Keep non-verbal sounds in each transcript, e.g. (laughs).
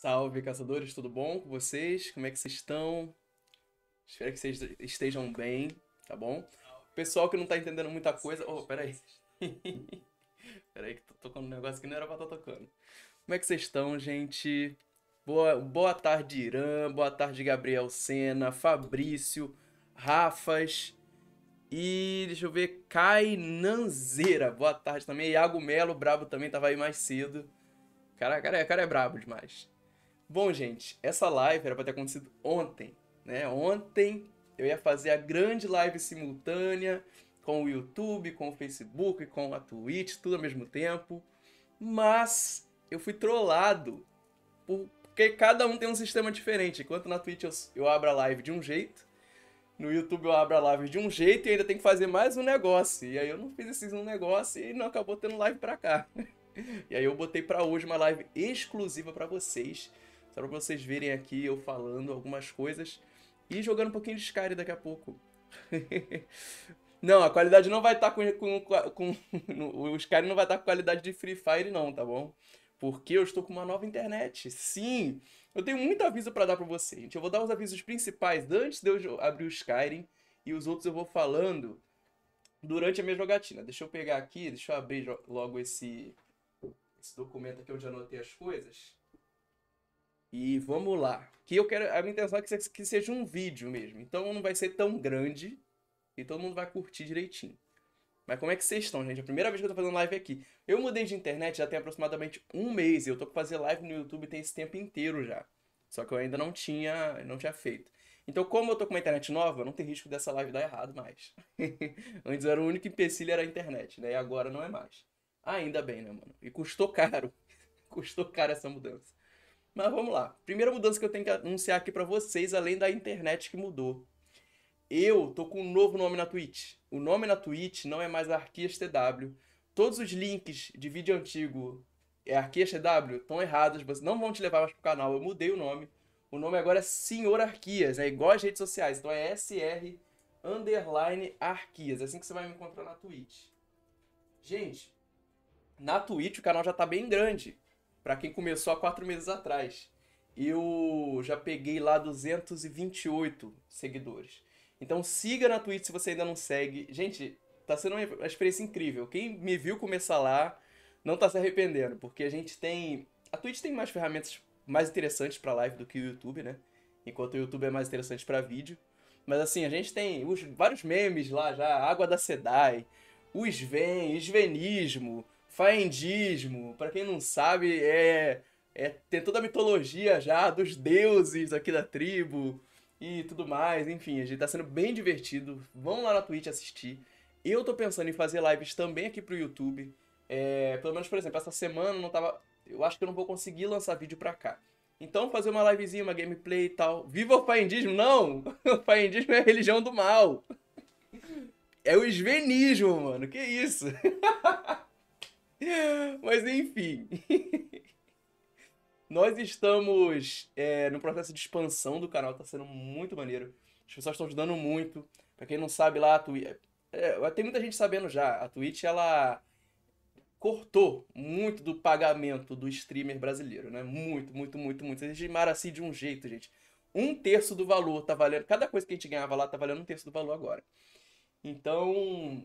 Salve, caçadores, tudo bom com vocês? Como é que vocês estão? Espero que vocês estejam bem, tá bom? Pessoal que não tá entendendo muita coisa... Oh, peraí. (laughs) peraí que tô tocando um negócio que não era pra estar tá tocando. Como é que vocês estão, gente? Boa, boa tarde, Irã. Boa tarde, Gabriel Sena, Fabrício, Rafas... E deixa eu ver, Cainanzeira, boa tarde também. Iago Melo, brabo também, tava aí mais cedo. Cara, cara, cara é brabo demais. Bom, gente, essa live era para ter acontecido ontem, né? Ontem eu ia fazer a grande live simultânea com o YouTube, com o Facebook, com a Twitch, tudo ao mesmo tempo. Mas eu fui trollado porque cada um tem um sistema diferente. Enquanto na Twitch eu, eu abro a live de um jeito, no YouTube eu abro a live de um jeito e ainda tem que fazer mais um negócio. E aí eu não fiz esses um negócio e não acabou tendo live para cá. (laughs) E aí eu botei para hoje uma live exclusiva para vocês para pra vocês verem aqui eu falando algumas coisas e jogando um pouquinho de Skyrim daqui a pouco. (laughs) não, a qualidade não vai estar tá com, com, com (laughs) o Skyrim não vai estar tá com qualidade de Free Fire não, tá bom? Porque eu estou com uma nova internet. Sim, eu tenho muito aviso para dar para vocês. Gente. Eu vou dar os avisos principais antes de eu abrir o Skyrim e os outros eu vou falando durante a minha jogatina. Deixa eu pegar aqui, deixa eu abrir logo esse, esse documento aqui onde anotei as coisas. E vamos lá. Que eu quero. A minha intenção é que, que seja um vídeo mesmo. Então não vai ser tão grande. E todo mundo vai curtir direitinho. Mas como é que vocês estão, gente? É a primeira vez que eu tô fazendo live aqui. Eu mudei de internet já tem aproximadamente um mês. e Eu tô pra fazer live no YouTube tem esse tempo inteiro já. Só que eu ainda não tinha, não tinha feito. Então, como eu tô com uma internet nova, não tem risco dessa live dar errado mais. (laughs) Antes era o único empecilho era a internet, né? E agora não é mais. Ainda bem, né, mano? E custou caro. (laughs) custou caro essa mudança. Mas vamos lá. Primeira mudança que eu tenho que anunciar aqui para vocês, além da internet que mudou. Eu tô com um novo nome na Twitch. O nome na Twitch não é mais Arquias TW. Todos os links de vídeo antigo é Arquias TW estão errados, mas não vão te levar mais pro canal. Eu mudei o nome. O nome agora é Senhor Arquias, é igual as redes sociais. Então é SR underline Arquias. É assim que você vai me encontrar na Twitch. Gente, na Twitch o canal já tá bem grande para quem começou há quatro meses atrás. Eu já peguei lá 228 seguidores. Então siga na Twitch se você ainda não segue. Gente, tá sendo uma experiência incrível. Quem me viu começar lá não tá se arrependendo, porque a gente tem. A Twitch tem mais ferramentas mais interessantes para live do que o YouTube, né? Enquanto o YouTube é mais interessante para vídeo. Mas assim, a gente tem os, vários memes lá já, Água da Sedai, o Sven, Svenismo, faendismo, para quem não sabe, é, é tem toda a mitologia já dos deuses aqui da tribo e tudo mais. Enfim, a gente tá sendo bem divertido. Vão lá na Twitch assistir. Eu tô pensando em fazer lives também aqui pro YouTube. É, pelo menos, por exemplo, essa semana não tava. Eu acho que eu não vou conseguir lançar vídeo pra cá. Então, fazer uma livezinha, uma gameplay e tal. Viva o faendismo? Não! (laughs) O faendismo é a religião do mal! É o esvenismo, mano. Que isso? (laughs) (laughs) Mas enfim. (laughs) Nós estamos é, no processo de expansão do canal, tá sendo muito maneiro. As pessoas estão ajudando muito. Pra quem não sabe lá, a Twitch. É, é tem muita gente sabendo já. A Twitch, ela cortou muito do pagamento do streamer brasileiro, né? Muito, muito, muito, muito. Eles dimaram assim de um jeito, gente. Um terço do valor tá valendo. Cada coisa que a gente ganhava lá tá valendo um terço do valor agora. Então,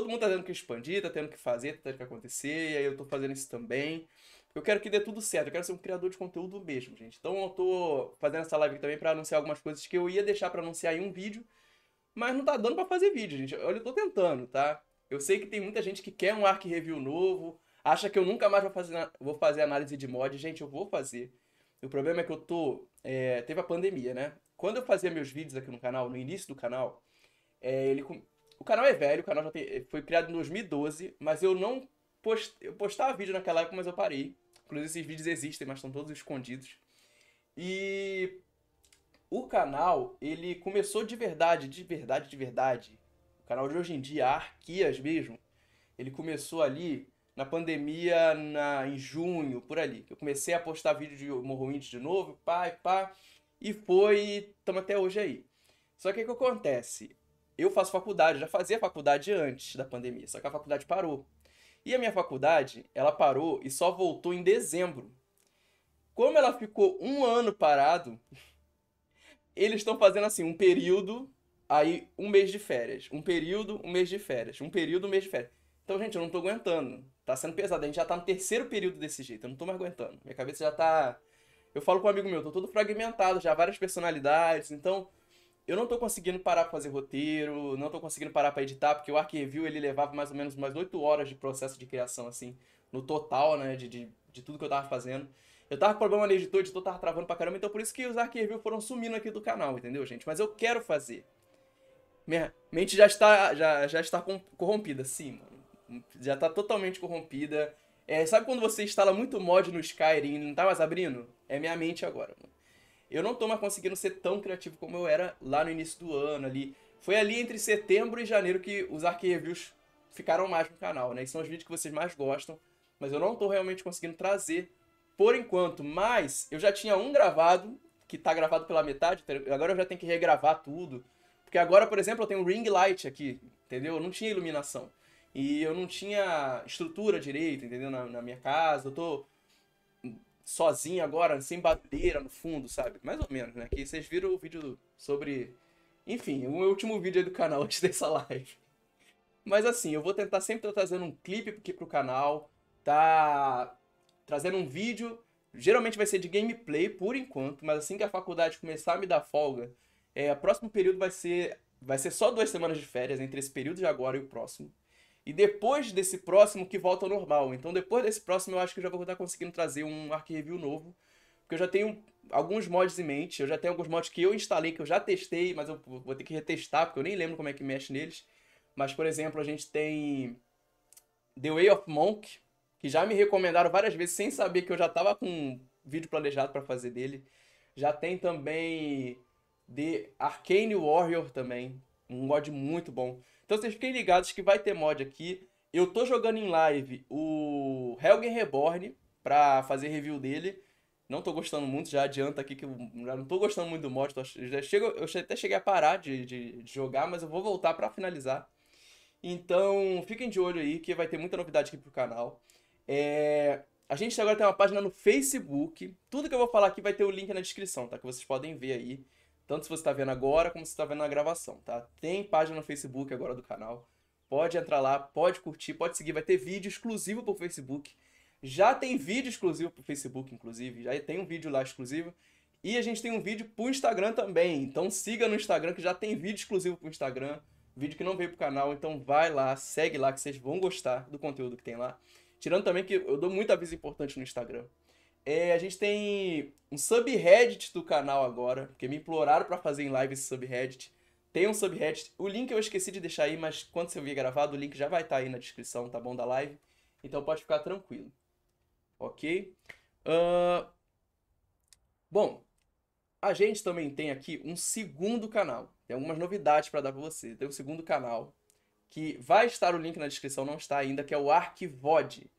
todo mundo tá tendo que expandir, tá tendo que fazer, tá tendo que acontecer, e aí eu tô fazendo isso também. Eu quero que dê tudo certo, eu quero ser um criador de conteúdo mesmo, gente. Então eu tô fazendo essa live aqui também para anunciar algumas coisas que eu ia deixar para anunciar em um vídeo, mas não tá dando para fazer vídeo, gente. Olha, eu tô tentando, tá? Eu sei que tem muita gente que quer um Arc Review novo, acha que eu nunca mais vou fazer, vou fazer análise de mod. Gente, eu vou fazer. O problema é que eu tô... É, teve a pandemia, né? Quando eu fazia meus vídeos aqui no canal, no início do canal, é, ele o canal é velho, o canal já tem, eh, foi criado em 2012, mas eu não post, eu postava vídeo naquela época, mas eu parei. Inclusive esses vídeos existem, mas estão todos escondidos. E o canal, ele começou de verdade, de verdade, de verdade. O canal de hoje em dia, Arquias mesmo, ele começou ali na pandemia, na, em junho, por ali. Eu comecei a postar vídeo de Morrowind de novo, pá e pá, e foi, estamos até hoje aí. Só que o que acontece? eu faço faculdade, já fazia faculdade antes da pandemia, só que a faculdade parou. E a minha faculdade, ela parou e só voltou em dezembro. Como ela ficou um ano parado, (laughs) eles estão fazendo assim, um período, aí um mês de férias, um período, um mês de férias, um período, um mês de férias. Então, gente, eu não tô aguentando. Tá sendo pesado. A gente já tá no terceiro período desse jeito. Eu não tô mais aguentando. Minha cabeça já tá. Eu falo com um amigo meu, tô todo fragmentado já, várias personalidades. Então, eu não tô conseguindo parar pra fazer roteiro, não tô conseguindo parar pra editar, porque o Arc ele levava mais ou menos mais 8 horas de processo de criação, assim, no total, né, de, de, de tudo que eu tava fazendo. Eu tava com problema no editor, o editor tava travando pra caramba, então por isso que os Arc foram sumindo aqui do canal, entendeu, gente? Mas eu quero fazer. Minha mente já está, já, já está corrompida, sim, mano. Já tá totalmente corrompida. É, sabe quando você instala muito mod no Skyrim e não tá mais abrindo? É minha mente agora, mano eu não tô mais conseguindo ser tão criativo como eu era lá no início do ano ali. Foi ali entre setembro e janeiro que os arquivos ficaram mais no canal, né? E são os vídeos que vocês mais gostam, mas eu não tô realmente conseguindo trazer por enquanto, mas eu já tinha um gravado, que tá gravado pela metade, tá agora eu já tenho que regravar tudo. Porque agora, por exemplo, eu tenho um ring light aqui, entendeu? Eu não tinha iluminação. E eu não tinha estrutura direito, entendeu? Na, na minha casa, eu tô sozinho agora, sem bandeira no fundo, sabe? Mais ou menos, né? Que vocês viram o vídeo sobre. Enfim, o meu último vídeo aí do canal (laughs) antes dessa live. Mas assim, eu vou tentar sempre estar trazendo um clipe aqui pro canal, tá trazendo um vídeo. Geralmente vai ser de gameplay por enquanto, mas assim que a faculdade começar a me dar folga, é, o próximo período vai ser vai ser só duas semanas de férias entre esse período de agora e o próximo. E depois desse próximo que volta ao normal. Então depois desse próximo eu acho que eu já vou estar conseguindo trazer um Arc Review novo. Porque eu já tenho alguns mods em mente. Eu já tenho alguns mods que eu instalei, que eu já testei, mas eu vou ter que retestar, porque eu nem lembro como é que mexe neles. Mas, por exemplo, a gente tem The Way of Monk, que já me recomendaram várias vezes, sem saber que eu já estava com um vídeo planejado para fazer dele. Já tem também The Arcane Warrior também, um mod muito bom. Então vocês fiquem ligados que vai ter mod aqui. Eu tô jogando em live o Helgen Reborn pra fazer review dele. Não tô gostando muito, já adianta aqui que eu não tô gostando muito do mod. Tô, já chego, eu até cheguei a parar de, de, de jogar, mas eu vou voltar pra finalizar. Então fiquem de olho aí que vai ter muita novidade aqui pro canal. É, a gente agora tem uma página no Facebook. Tudo que eu vou falar aqui vai ter o link na descrição, tá? Que vocês podem ver aí. Tanto se você está vendo agora, como se está vendo na gravação, tá? Tem página no Facebook agora do canal. Pode entrar lá, pode curtir, pode seguir. Vai ter vídeo exclusivo para o Facebook. Já tem vídeo exclusivo para o Facebook, inclusive. Já tem um vídeo lá exclusivo. E a gente tem um vídeo para o Instagram também. Então siga no Instagram, que já tem vídeo exclusivo para o Instagram. Vídeo que não veio para o canal. Então vai lá, segue lá, que vocês vão gostar do conteúdo que tem lá. Tirando também que eu dou muita aviso importante no Instagram. É, a gente tem um subreddit do canal agora, porque me imploraram para fazer em live esse subreddit. Tem um subreddit. O link eu esqueci de deixar aí, mas quando você vir gravado, o link já vai estar tá aí na descrição, tá bom? Da live. Então pode ficar tranquilo. Ok? Uh... Bom, a gente também tem aqui um segundo canal. Tem algumas novidades para dar para você. Tem um segundo canal que vai estar o link na descrição, não está ainda, que é o Arquivode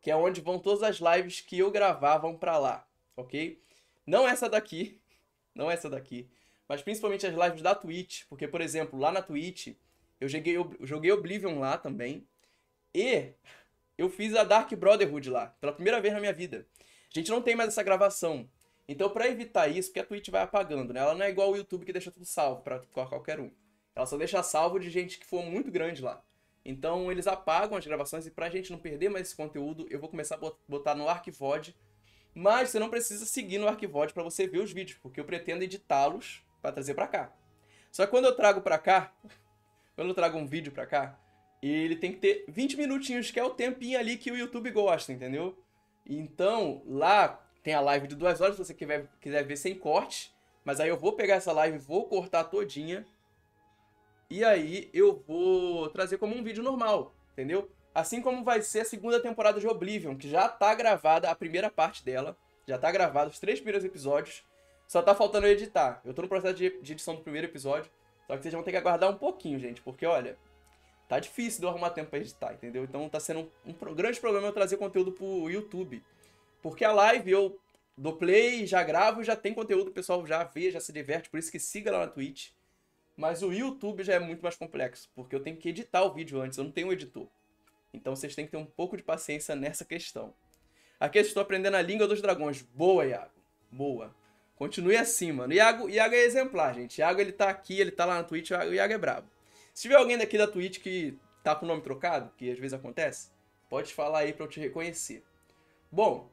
que é onde vão todas as lives que eu gravava para lá, ok? Não essa daqui, (laughs) não essa daqui, mas principalmente as lives da Twitch, porque, por exemplo, lá na Twitch, eu joguei, eu joguei Oblivion lá também, e eu fiz a Dark Brotherhood lá, pela primeira vez na minha vida. A gente não tem mais essa gravação. Então, para evitar isso, porque a Twitch vai apagando, né? Ela não é igual o YouTube que deixa tudo salvo para qualquer um. Ela só deixa salvo de gente que for muito grande lá. Então eles apagam as gravações e pra gente não perder mais esse conteúdo, eu vou começar a botar no Arquivod. Mas você não precisa seguir no Arquivod para você ver os vídeos, porque eu pretendo editá-los para trazer para cá. Só que quando eu trago para cá, (laughs) quando eu trago um vídeo para cá, ele tem que ter 20 minutinhos, que é o tempinho ali que o YouTube gosta, entendeu? Então, lá tem a live de duas horas, se você quiser, quiser ver sem corte, mas aí eu vou pegar essa live, vou cortar todinha e aí eu vou trazer como um vídeo normal, entendeu? Assim como vai ser a segunda temporada de Oblivion, que já tá gravada a primeira parte dela. Já tá gravado os três primeiros episódios. Só tá faltando eu editar. Eu tô no processo de edição do primeiro episódio. Só que vocês vão ter que aguardar um pouquinho, gente. Porque, olha, tá difícil de eu arrumar tempo pra editar, entendeu? Então tá sendo um, um grande problema eu trazer conteúdo pro YouTube. Porque a live eu dou play, já gravo, já tem conteúdo, o pessoal já vê, já se diverte. Por isso que siga lá na Twitch mas o YouTube já é muito mais complexo, porque eu tenho que editar o vídeo antes, eu não tenho um editor. Então vocês têm que ter um pouco de paciência nessa questão. Aqui eu estou aprendendo a língua dos dragões. Boa, Iago. Boa. Continue assim, mano. Iago, Iago é exemplar, gente. Iago ele tá aqui, ele tá lá na Twitch, o Iago é brabo. Se tiver alguém daqui da Twitch que tá com o nome trocado, que às vezes acontece, pode falar aí para eu te reconhecer. Bom,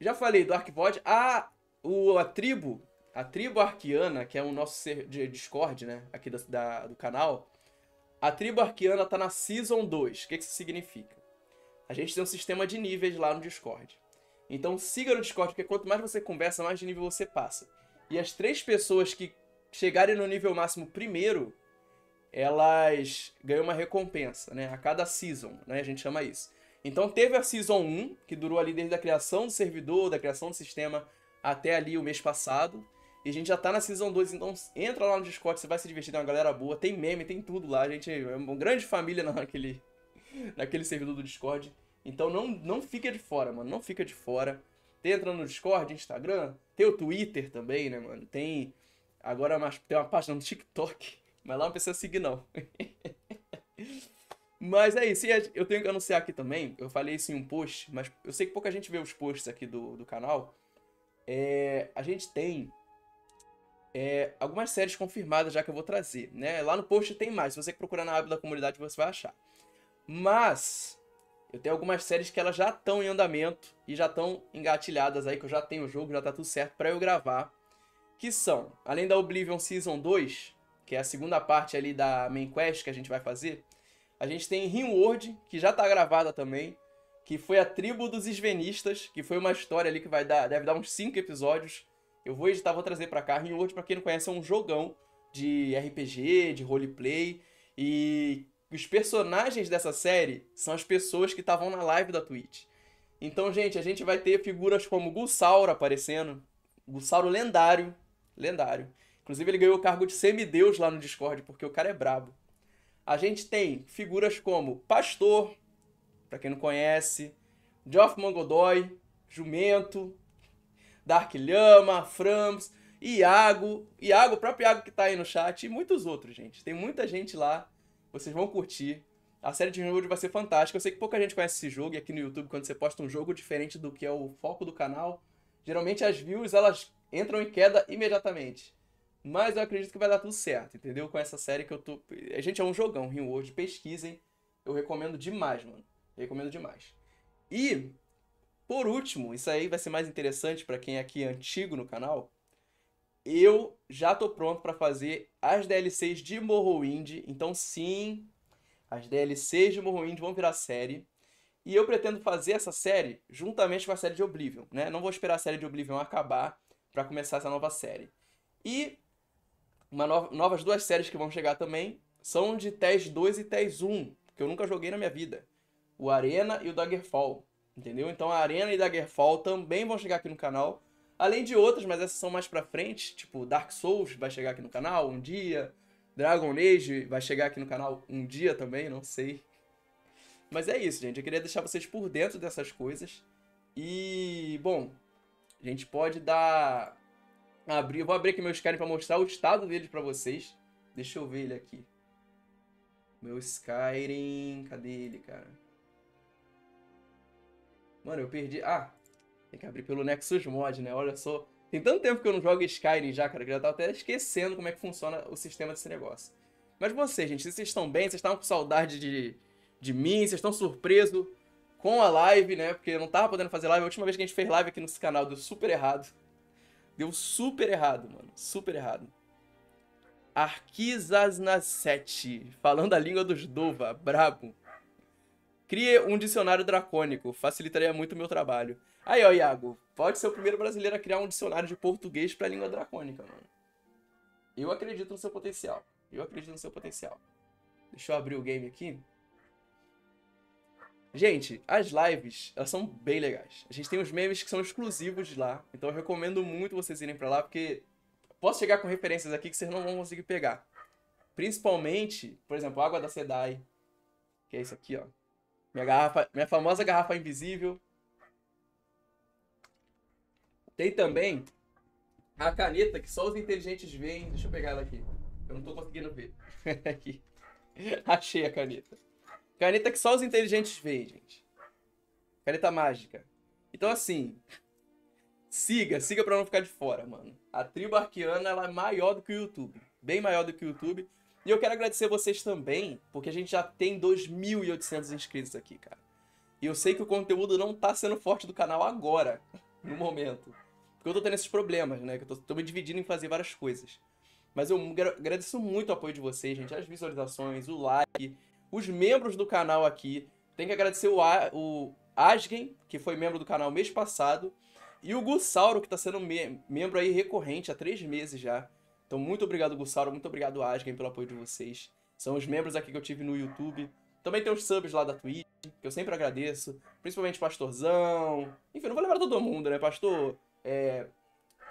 já falei do Arquivod. Ah, o, a tribo a tribo arquiana, que é o nosso ser de Discord, né? Aqui da, da, do canal. A tribo arquiana tá na Season 2. O que, que isso significa? A gente tem um sistema de níveis lá no Discord. Então siga no Discord, porque quanto mais você conversa, mais de nível você passa. E as três pessoas que chegarem no nível máximo primeiro, elas ganham uma recompensa, né? A cada season, né? A gente chama isso. Então teve a Season 1, que durou ali desde a criação do servidor, da criação do sistema, até ali o mês passado. E a gente já tá na Season 2, então entra lá no Discord, você vai se divertir, tem uma galera boa, tem meme, tem tudo lá. A gente é uma grande família naquele, naquele servidor do Discord. Então não, não fica de fora, mano, não fica de fora. Tem entrando no Discord, Instagram, tem o Twitter também, né, mano? Tem agora é tem uma página no TikTok, mas lá não precisa seguir, não. (laughs) mas é isso, eu tenho que anunciar aqui também, eu falei isso em um post, mas eu sei que pouca gente vê os posts aqui do, do canal. É, a gente tem é, algumas séries confirmadas já que eu vou trazer, né? Lá no post tem mais, se você procurar na aba da comunidade você vai achar. Mas eu tenho algumas séries que elas já estão em andamento e já estão engatilhadas aí, que eu já tenho o jogo, já tá tudo certo para eu gravar. Que são, além da Oblivion Season 2, que é a segunda parte ali da main quest que a gente vai fazer, a gente tem Rimworld, que já tá gravada também, que foi a tribo dos Esvenistas, que foi uma história ali que vai dar, deve dar uns 5 episódios, eu vou editar, vou trazer para cá. Rimworld, para quem não conhece, é um jogão de RPG, de roleplay. E os personagens dessa série são as pessoas que estavam na live da Twitch. Então, gente, a gente vai ter figuras como Gussauro aparecendo. Gussauro lendário. Lendário. Inclusive, ele ganhou o cargo de semideus lá no Discord, porque o cara é brabo. A gente tem figuras como Pastor, para quem não conhece, Geoff Mangodoy, Jumento, Dark Lhama, Frams, Iago, Iago, o próprio Iago que tá aí no chat e muitos outros, gente. Tem muita gente lá, vocês vão curtir. A série de Homeworld vai ser fantástica. Eu sei que pouca gente conhece esse jogo e aqui no YouTube, quando você posta um jogo diferente do que é o foco do canal, geralmente as views elas entram em queda imediatamente. Mas eu acredito que vai dar tudo certo, entendeu? Com essa série que eu tô. A eh, gente é um jogão, Homeworld, pesquisem. Eu recomendo demais, mano. recomendo demais. E por último, isso aí vai ser mais interessante para quem é aqui é antigo no canal. Eu já tô pronto para fazer as DLCs de Morrowind, então sim, as DLCs de Morrowind vão virar série. E eu pretendo fazer essa série juntamente com a série de Oblivion, né? Não vou esperar a série de Oblivion acabar para começar essa nova série. E uma no novas duas séries que vão chegar também são de TES 2 e TES 1, que eu nunca joguei na minha vida. O Arena e o Daggerfall. Entendeu? Então a Arena e Daggerfall também vão chegar aqui no canal. Além de outras, mas essas são mais pra frente. Tipo, Dark Souls vai chegar aqui no canal um dia. Dragon Age vai chegar aqui no canal um dia também, não sei. Mas é isso, gente. Eu queria deixar vocês por dentro dessas coisas. E, bom, a gente pode dar... Abrir, eu vou abrir aqui meu Skyrim pra mostrar o estado dele pra vocês. Deixa eu ver ele aqui. Meu Skyrim... Cadê ele, cara? Mano, eu perdi... Ah, tem que abrir pelo Nexus Mod, né? Olha só. Tem tanto tempo que eu não jogo Skyrim já, cara, que eu já tava até esquecendo como é que funciona o sistema desse negócio. Mas vocês, gente, vocês estão bem? Vocês estavam com saudade de, de mim? Vocês estão surpresos com a live, né? Porque eu não tava podendo fazer live. A última vez que a gente fez live aqui nesse canal deu super errado. Deu super errado, mano. Super errado. Arquisas na 7, falando a língua dos Dova, brabo. Crie um dicionário dracônico, facilitaria muito o meu trabalho. Aí, ó, Iago, pode ser o primeiro brasileiro a criar um dicionário de português pra língua dracônica, mano. Eu acredito no seu potencial. Eu acredito no seu potencial. Deixa eu abrir o game aqui. Gente, as lives, elas são bem legais. A gente tem uns memes que são exclusivos de lá, então eu recomendo muito vocês irem para lá, porque posso chegar com referências aqui que vocês não vão conseguir pegar. Principalmente, por exemplo, Água da Sedai, que é isso aqui, ó. Minha garrafa, minha famosa garrafa invisível. Tem também a caneta que só os inteligentes veem. Deixa eu pegar ela aqui. Eu não tô conseguindo ver. (laughs) aqui. Achei a caneta. Caneta que só os inteligentes veem, gente. Caneta mágica. Então, assim. Siga, siga pra não ficar de fora, mano. A tribo arquiana ela é maior do que o YouTube. Bem maior do que o YouTube. E eu quero agradecer vocês também, porque a gente já tem 2.800 inscritos aqui, cara. E eu sei que o conteúdo não tá sendo forte do canal agora, no momento. Porque eu tô tendo esses problemas, né? Que eu tô, tô me dividindo em fazer várias coisas. Mas eu agradeço muito o apoio de vocês, gente. As visualizações, o like, os membros do canal aqui. Tem que agradecer o, A, o Asgen, que foi membro do canal mês passado. E o Gussauro, que tá sendo me membro aí recorrente há três meses já. Então, muito obrigado, Gussauro. Muito obrigado, Asgen, pelo apoio de vocês. São os membros aqui que eu tive no YouTube. Também tem os subs lá da Twitch, que eu sempre agradeço. Principalmente Pastorzão. Enfim, não vou lembrar todo mundo, né? Pastor. É...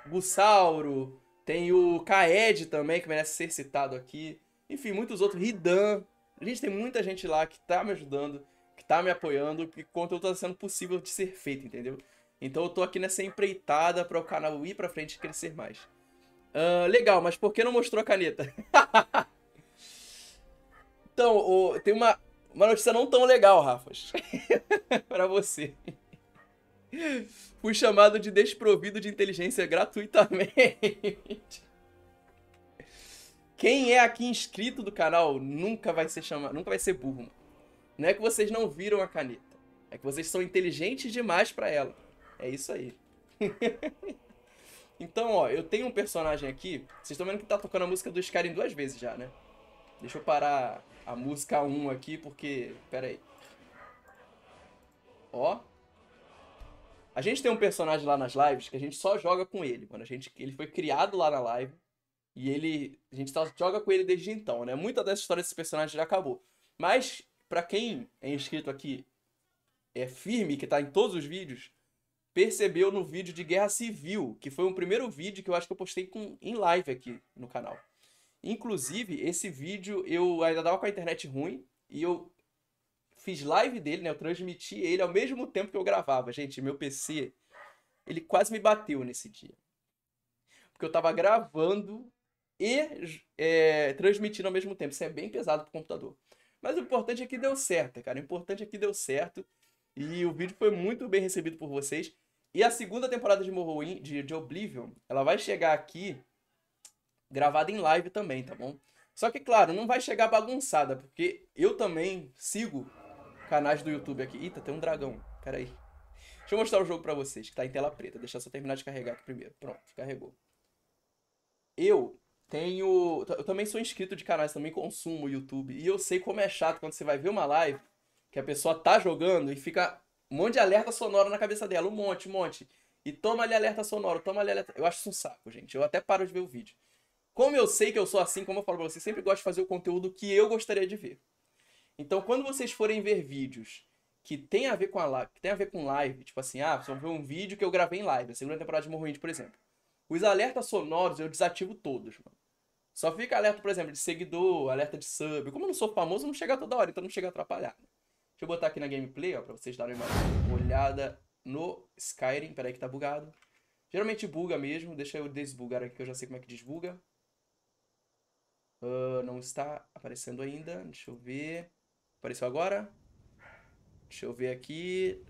Gussauro. Tem o Kaed também, que merece ser citado aqui. Enfim, muitos outros. Ridan. A gente tem muita gente lá que tá me ajudando, que tá me apoiando, que o conteúdo tá sendo possível de ser feito, entendeu? Então eu tô aqui nessa empreitada para o canal ir pra frente e crescer mais. Uh, legal, mas por que não mostrou a caneta? (laughs) então, tem uma, uma notícia não tão legal, Rafas. (laughs) para você. Fui chamado de desprovido de inteligência gratuitamente. Quem é aqui inscrito do canal nunca vai ser chamado, nunca vai ser burro. Mano. Não é que vocês não viram a caneta, é que vocês são inteligentes demais para ela. É isso aí. (laughs) Então, ó, eu tenho um personagem aqui. Vocês estão vendo que tá tocando a música do Skyrim duas vezes já, né? Deixa eu parar a música 1 aqui, porque... Pera aí. Ó. A gente tem um personagem lá nas lives que a gente só joga com ele, mano. A gente, ele foi criado lá na live. E ele... A gente só joga com ele desde então, né? Muita dessa história desse personagem já acabou. Mas, pra quem é inscrito aqui, é firme, que tá em todos os vídeos percebeu no vídeo de Guerra Civil, que foi um primeiro vídeo que eu acho que eu postei com, em live aqui no canal. Inclusive, esse vídeo eu ainda dava com a internet ruim e eu fiz live dele, né? Eu transmiti ele ao mesmo tempo que eu gravava. Gente, meu PC, ele quase me bateu nesse dia. Porque eu tava gravando e é, transmitindo ao mesmo tempo. Isso é bem pesado pro computador. Mas o importante é que deu certo, cara. O importante é que deu certo. E o vídeo foi muito bem recebido por vocês. E a segunda temporada de Morrowind, de, de Oblivion, ela vai chegar aqui gravada em live também, tá bom? Só que, claro, não vai chegar bagunçada, porque eu também sigo canais do YouTube aqui. Eita, tem um dragão. Pera aí. Deixa eu mostrar o jogo pra vocês, que tá em tela preta. Deixa eu só terminar de carregar aqui primeiro. Pronto, carregou. Eu tenho... Eu também sou inscrito de canais, também consumo YouTube. E eu sei como é chato quando você vai ver uma live que a pessoa tá jogando e fica um monte de alerta sonoro na cabeça dela, um monte, um monte. E toma ali alerta sonoro, toma ali alerta. Eu acho isso um saco, gente. Eu até paro de ver o vídeo. Como eu sei que eu sou assim, como eu falo pra vocês, sempre gosto de fazer o conteúdo que eu gostaria de ver. Então, quando vocês forem ver vídeos que tem a ver com a live, que tem a ver com live, tipo assim, ah, vocês vão ver um vídeo que eu gravei em live, a segunda temporada de Morrowind, por exemplo. Os alertas sonoros eu desativo todos, mano. Só fica alerta, por exemplo, de seguidor, alerta de sub. Como eu não sou famoso, não chega toda hora, então não chega a atrapalhar. Né? Deixa eu botar aqui na gameplay, ó, pra vocês darem uma olhada no Skyrim. Peraí que tá bugado. Geralmente buga mesmo. Deixa eu desbugar aqui que eu já sei como é que desbuga. Uh, não está aparecendo ainda. Deixa eu ver. Apareceu agora? Deixa eu ver aqui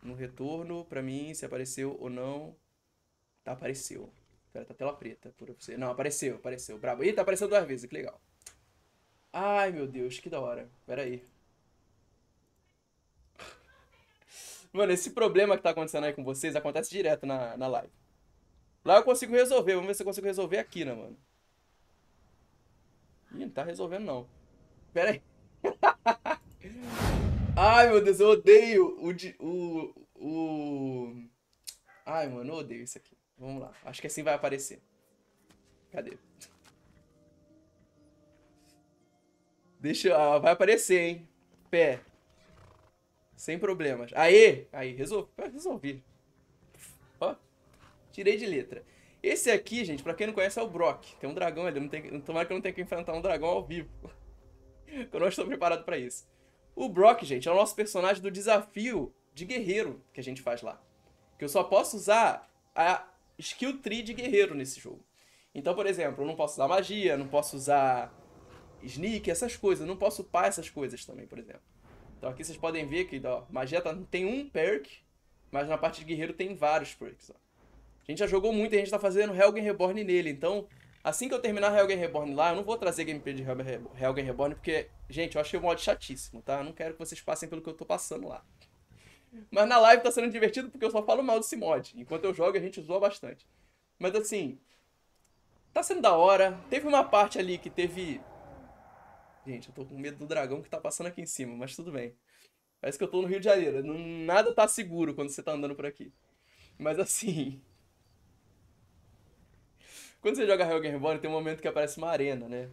no retorno pra mim se apareceu ou não. Tá, apareceu. Pera, tá tela preta. Por você. Não, apareceu, apareceu. Brabo. Ih, tá aparecendo duas vezes, que legal. Ai, meu Deus, que da hora. Pera aí. Mano, esse problema que tá acontecendo aí com vocês acontece direto na, na live. Lá eu consigo resolver. Vamos ver se eu consigo resolver aqui, né, mano? Ih, não tá resolvendo, não. Pera aí. (laughs) Ai, meu Deus, eu odeio o... o, o... Ai, mano, eu odeio isso aqui. Vamos lá. Acho que assim vai aparecer. Cadê? Deixa... Ah, vai aparecer, hein? Pé. Sem problemas. Aí, aí, resolvi. resolvi. Ó, tirei de letra. Esse aqui, gente, pra quem não conhece, é o Brock. Tem um dragão ali. Não tem, tomara que eu não tenha que enfrentar um dragão ao vivo. (laughs) eu não estou preparado pra isso. O Brock, gente, é o nosso personagem do desafio de guerreiro que a gente faz lá. Que eu só posso usar a skill tree de guerreiro nesse jogo. Então, por exemplo, eu não posso usar magia, não posso usar sneak, essas coisas. Eu não posso upar essas coisas também, por exemplo. Então aqui vocês podem ver que ó, magia não tá, tem um perk, mas na parte de guerreiro tem vários perks. Ó. A gente já jogou muito e a gente tá fazendo Helgen Reborn nele, então assim que eu terminar Helgen Reborn lá, eu não vou trazer gameplay de Helgen Reborn, porque, gente, eu achei o mod chatíssimo, tá? Eu não quero que vocês passem pelo que eu tô passando lá. Mas na live tá sendo divertido porque eu só falo mal desse mod. Enquanto eu jogo, a gente zoa bastante. Mas assim, tá sendo da hora. Teve uma parte ali que teve Gente, eu tô com medo do dragão que tá passando aqui em cima, mas tudo bem. Parece que eu tô no Rio de Janeiro. Nada tá seguro quando você tá andando por aqui. Mas assim. (laughs) Quando você joga Reborn, tem um momento que aparece uma arena, né?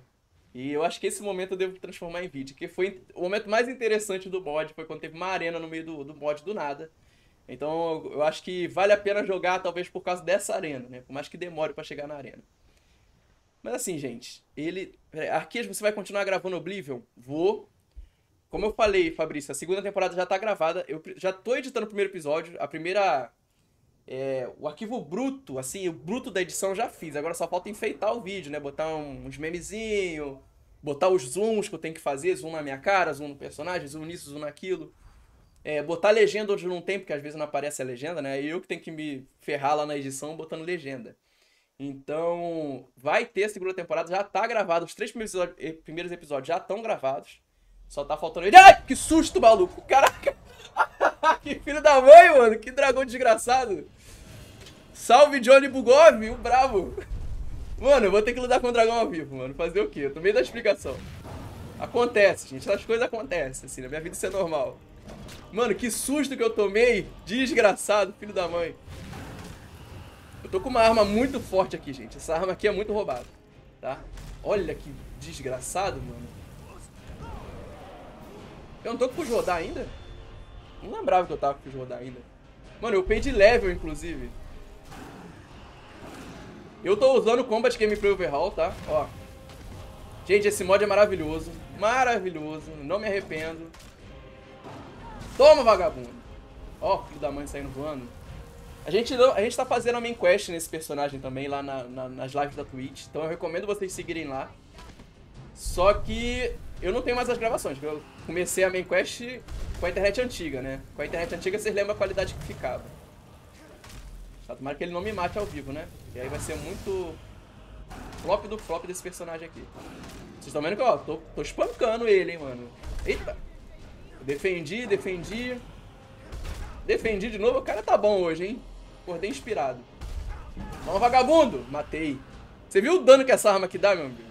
E eu acho que esse momento eu devo transformar em vídeo, porque foi o momento mais interessante do mod, foi quando teve uma arena no meio do, do mod do nada. Então eu acho que vale a pena jogar, talvez por causa dessa arena, né? Por mais que demore para chegar na arena. Mas assim, gente, ele. Arquias, você vai continuar gravando Oblivion? Vou. Como eu falei, Fabrício, a segunda temporada já tá gravada. Eu já tô editando o primeiro episódio. A primeira. É, o arquivo bruto, assim, o bruto da edição já fiz. Agora só falta enfeitar o vídeo, né? Botar uns memezinho, botar os zooms que eu tenho que fazer, zoom na minha cara, zoom no personagem, zoom nisso, zoom naquilo. É, botar legenda onde não tem, porque às vezes não aparece a legenda, né? É eu que tenho que me ferrar lá na edição botando legenda. Então, vai ter a segunda temporada, já tá gravado, os três primeiros episódios, eh, primeiros episódios já estão gravados. Só tá faltando ele. Ai, que susto, maluco! Caraca! (laughs) que filho da mãe, mano! Que dragão desgraçado! Salve Johnny Bugov, o bravo! Mano, eu vou ter que lutar com o dragão ao vivo, mano. Fazer o quê? Eu tô meio da explicação. Acontece, gente. Essas coisas acontecem, assim. Na minha vida isso é normal. Mano, que susto que eu tomei. Desgraçado, filho da mãe. Eu tô com uma arma muito forte aqui, gente. Essa arma aqui é muito roubada, tá? Olha que desgraçado, mano. Eu não tô com fuz rodar ainda? Não lembrava que eu tava com fuz rodar ainda. Mano, eu de level, inclusive. Eu tô usando o Combat Gameplay Overhaul, tá? Ó. Gente, esse mod é maravilhoso. Maravilhoso. Não me arrependo. Toma, vagabundo. Ó, filho da mãe saindo voando. A gente, a gente tá fazendo uma main quest nesse personagem também, lá na, na, nas lives da Twitch. Então eu recomendo vocês seguirem lá. Só que eu não tenho mais as gravações, eu comecei a main quest com a internet antiga, né? Com a internet antiga vocês lembram a qualidade que ficava. Tá, tomara que ele não me mate ao vivo, né? E aí vai ser muito flop do flop desse personagem aqui. Vocês estão vendo que, ó, tô, tô espancando ele, hein, mano. Eita! Defendi, defendi. Defendi de novo. O cara tá bom hoje, hein? Acordei tá inspirado. mal vagabundo! Matei. Você viu o dano que essa arma aqui dá, meu amigo?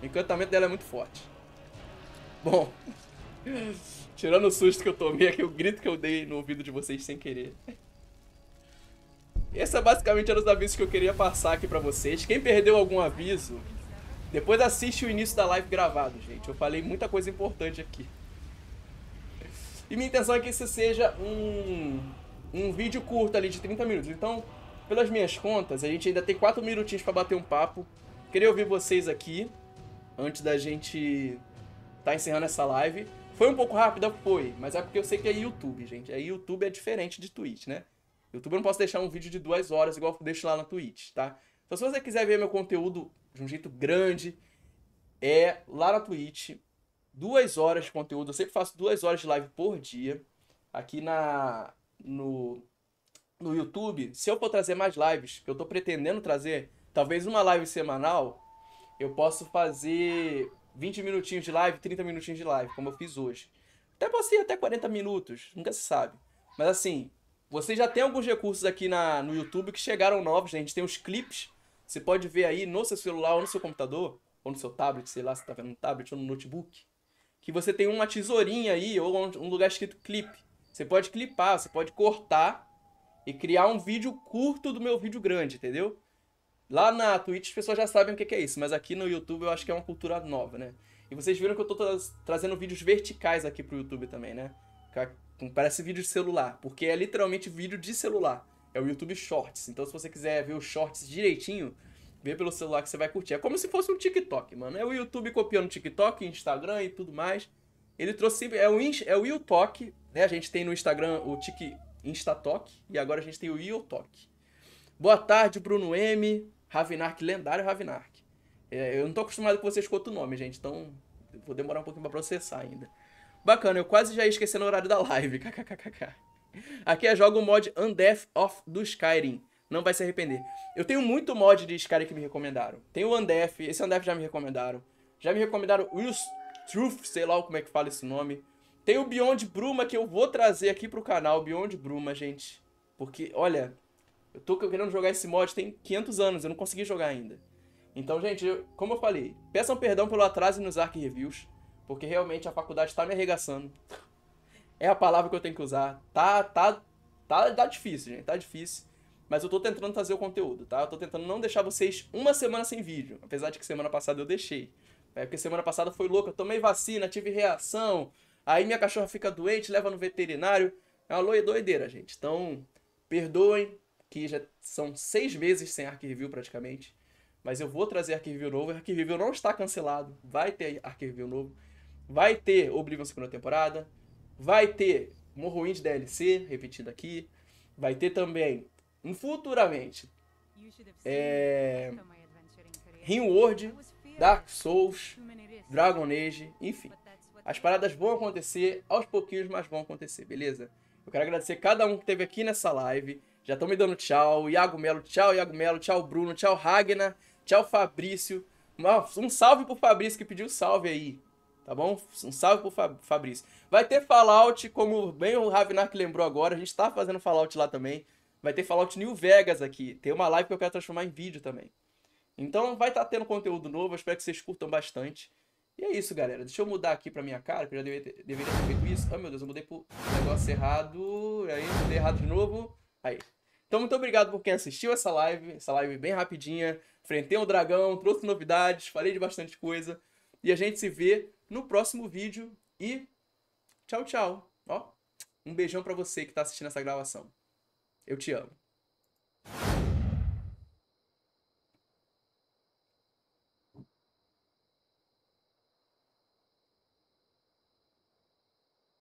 O encantamento dela é muito forte. Bom. (laughs) Tirando o susto que eu tomei aqui, o grito que eu dei no ouvido de vocês sem querer. Esse é basicamente os avisos que eu queria passar aqui pra vocês. Quem perdeu algum aviso, depois assiste o início da live gravado, gente. Eu falei muita coisa importante aqui. E minha intenção é que esse seja um, um vídeo curto ali de 30 minutos. Então, pelas minhas contas, a gente ainda tem 4 minutinhos para bater um papo. Queria ouvir vocês aqui, antes da gente tá encerrando essa live. Foi um pouco rápida? Foi, mas é porque eu sei que é YouTube, gente. É YouTube é diferente de Twitch, né? YouTube eu não posso deixar um vídeo de duas horas igual eu deixo lá na Twitch, tá? Então se você quiser ver meu conteúdo de um jeito grande, é lá na Twitch, duas horas de conteúdo. Eu sempre faço duas horas de live por dia aqui na no, no YouTube. Se eu for trazer mais lives, eu estou pretendendo trazer, talvez uma live semanal, eu posso fazer 20 minutinhos de live, 30 minutinhos de live, como eu fiz hoje. Até posso ir até 40 minutos, nunca se sabe. Mas assim, vocês já tem alguns recursos aqui na, no YouTube que chegaram novos, né? a gente tem os clipes. Você pode ver aí no seu celular ou no seu computador, ou no seu tablet, sei lá, se tá vendo no tablet ou no notebook que você tem uma tesourinha aí ou um lugar escrito clip, Você pode clipar, você pode cortar e criar um vídeo curto do meu vídeo grande, entendeu? Lá na Twitch as pessoas já sabem o que é isso, mas aqui no YouTube eu acho que é uma cultura nova, né? E vocês viram que eu tô tra trazendo vídeos verticais aqui pro YouTube também, né? Parece vídeo de celular, porque é literalmente vídeo de celular. É o YouTube Shorts. Então se você quiser ver os shorts direitinho, Vê pelo celular que você vai curtir. É como se fosse um TikTok, mano. É o YouTube copiando TikTok, Instagram e tudo mais. Ele trouxe. É o, é o Iltok, né? A gente tem no Instagram o Tik Instatok e agora a gente tem o Iltok. Boa tarde, Bruno M. Ravinark, lendário Ravinark. É, eu não tô acostumado com você escuta o nome, gente, então vou demorar um pouquinho pra processar ainda. Bacana, eu quase já ia esquecendo o horário da live, (laughs) kkkk. Aqui é joga o mod Undeath of do Skyrim. Não vai se arrepender. Eu tenho muito mod de Skyrim que me recomendaram. Tem o Andef, esse Andef já me recomendaram. Já me recomendaram Will Truth, sei lá como é que fala esse nome. Tem o Beyond Bruma que eu vou trazer aqui pro canal, Beyond Bruma, gente. Porque, olha, eu tô querendo jogar esse mod tem 500 anos, eu não consegui jogar ainda. Então, gente, eu, como eu falei, peçam perdão pelo atraso nos Ark Reviews, porque realmente a faculdade tá me arregaçando. É a palavra que eu tenho que usar. Tá, tá, tá, tá difícil, gente, tá difícil. Mas eu tô tentando trazer o conteúdo, tá? Eu tô tentando não deixar vocês uma semana sem vídeo, apesar de que semana passada eu deixei. É porque semana passada foi louca, tomei vacina, tive reação, aí minha cachorra fica doente, leva no veterinário. É uma doideira, gente. Então, perdoem que já são seis meses sem Arc Review praticamente. Mas eu vou trazer Arc Review novo. Arc Review não está cancelado. Vai ter Arc Review novo. Vai ter Oblivion segunda temporada. Vai ter Morrowind DLC, repetido aqui. Vai ter também futuramente. É... Rimworld, Dark Souls, Dragon Age, enfim. As paradas vão acontecer aos pouquinhos, mas vão acontecer, beleza? Eu quero agradecer cada um que esteve aqui nessa live. Já estão me dando tchau. Iago Melo, tchau, Iago Melo, tchau, Bruno, tchau, Ragnar, tchau, Fabrício. Um salve pro Fabrício que pediu salve aí. Tá bom? Um salve pro Fabrício. Vai ter Fallout, como bem o Ravinar que lembrou agora. A gente tá fazendo Fallout lá também. Vai ter Fallout New Vegas aqui. Tem uma live que eu quero transformar em vídeo também. Então vai estar tá tendo conteúdo novo, eu espero que vocês curtam bastante. E é isso, galera. Deixa eu mudar aqui pra minha cara, que eu já deveria ter, deveria ter feito isso. Ah, oh, meu Deus, eu mudei pro negócio errado. E aí, mudei errado de novo. Aí. Então, muito obrigado por quem assistiu essa live. Essa live bem rapidinha. Frentei o um dragão, trouxe novidades, falei de bastante coisa. E a gente se vê no próximo vídeo. E tchau, tchau. Ó, um beijão para você que tá assistindo essa gravação. Eu te amo.